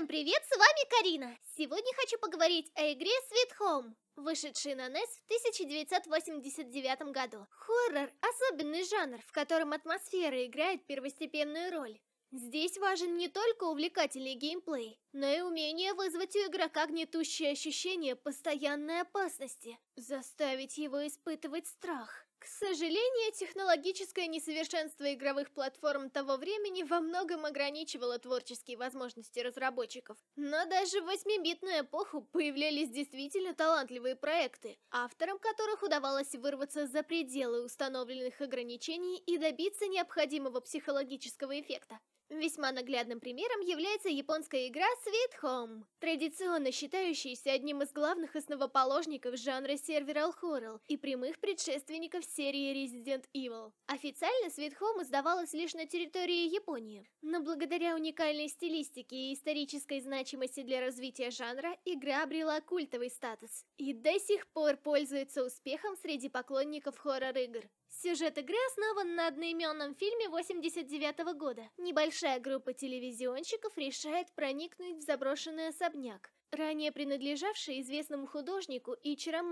Всем привет, с вами Карина! Сегодня хочу поговорить о игре Sweet Home, вышедшей на NES в 1989 году. Хоррор – особенный жанр, в котором атмосфера играет первостепенную роль. Здесь важен не только увлекательный геймплей, но и умение вызвать у игрока гнетущее ощущение постоянной опасности, заставить его испытывать страх. К сожалению, технологическое несовершенство игровых платформ того времени во многом ограничивало творческие возможности разработчиков. Но даже в 8-битную эпоху появлялись действительно талантливые проекты, авторам которых удавалось вырваться за пределы установленных ограничений и добиться необходимого психологического эффекта. Весьма наглядным примером является японская игра Sweet Home, традиционно считающаяся одним из главных основоположников жанра серверал хоррор и прямых предшественников серии Resident Evil. Официально Sweet Home издавалась лишь на территории Японии, но благодаря уникальной стилистике и исторической значимости для развития жанра, игра обрела культовый статус и до сих пор пользуется успехом среди поклонников хоррор-игр. Сюжет игры основан на одноименном фильме 89 -го года. Небольшая группа телевизионщиков решает проникнуть в заброшенный особняк, ранее принадлежавший известному художнику Ичиро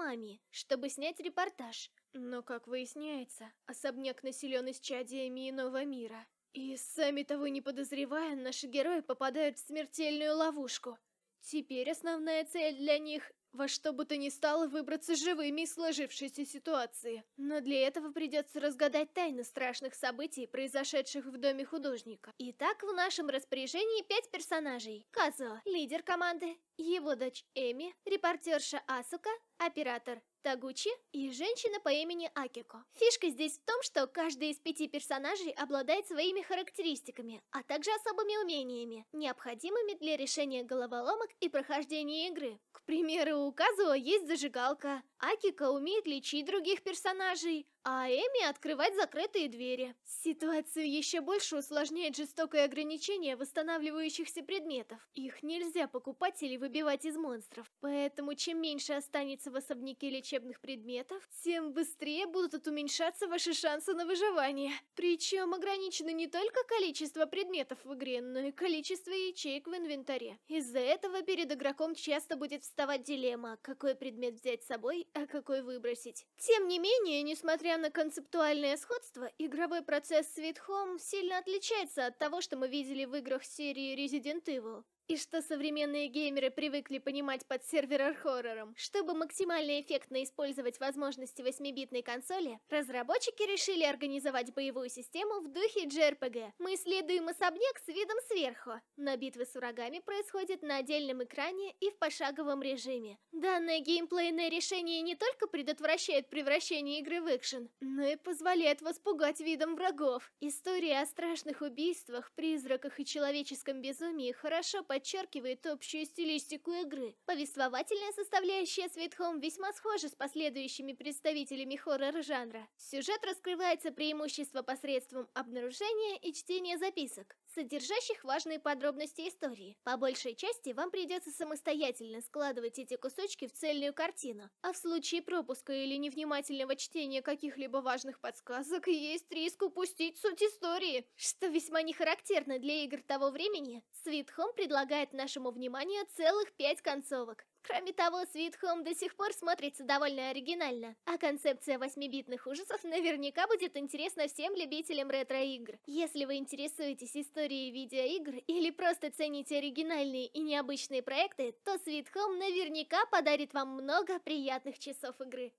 чтобы снять репортаж. Но, как выясняется, особняк населен исчадиями иного мира. И сами того не подозревая, наши герои попадают в смертельную ловушку. Теперь основная цель для них во что бы то ни стало выбраться живыми из сложившейся ситуации. Но для этого придется разгадать тайны страшных событий, произошедших в доме художника. Итак, в нашем распоряжении пять персонажей. Казо, лидер команды, его дочь Эми, репортерша Асука, оператор Тагучи и женщина по имени Акико. Фишка здесь в том, что каждый из пяти персонажей обладает своими характеристиками, а также особыми умениями, необходимыми для решения головоломок и прохождения игры. К примеру, у Казуо есть зажигалка, Акико умеет лечить других персонажей, а Эми открывать закрытые двери. Ситуацию еще больше усложняет жестокое ограничение восстанавливающихся предметов. Их нельзя покупать или выбивать из монстров. Поэтому чем меньше останется в особняке лечебных предметов, тем быстрее будут уменьшаться ваши шансы на выживание. Причем ограничено не только количество предметов в игре, но и количество ячеек в инвентаре. Из-за этого перед игроком часто будет вставать дилемма, какой предмет взять с собой, а какой выбросить. Тем не менее, несмотря на концептуальное сходство, игровой процесс Sweet Home сильно отличается от того, что мы видели в играх серии Resident Evil. И что современные геймеры привыкли понимать под сервер-хоррором. Чтобы максимально эффектно использовать возможности 8-битной консоли, разработчики решили организовать боевую систему в духе JRPG. Мы исследуем особняк с видом сверху, но битвы с врагами происходят на отдельном экране и в пошаговом режиме. Данное геймплейное решение не только предотвращает превращение игры в экшен, но и позволяет вас пугать видом врагов. История о страшных убийствах, призраках и человеческом безумии хорошо по подчеркивает общую стилистику игры. Повествовательная составляющая Sweet Home весьма схожа с последующими представителями хоррор-жанра. Сюжет раскрывается преимущество посредством обнаружения и чтения записок содержащих важные подробности истории. По большей части вам придется самостоятельно складывать эти кусочки в цельную картину. А в случае пропуска или невнимательного чтения каких-либо важных подсказок есть риск упустить суть истории. Что весьма не характерно для игр того времени, Sweet предлагает нашему вниманию целых пять концовок. Кроме того, Sweet Home до сих пор смотрится довольно оригинально, а концепция восьмибитных ужасов наверняка будет интересна всем любителям ретро-игр. Если вы интересуетесь историей видеоигр или просто цените оригинальные и необычные проекты, то Sweet Home наверняка подарит вам много приятных часов игры.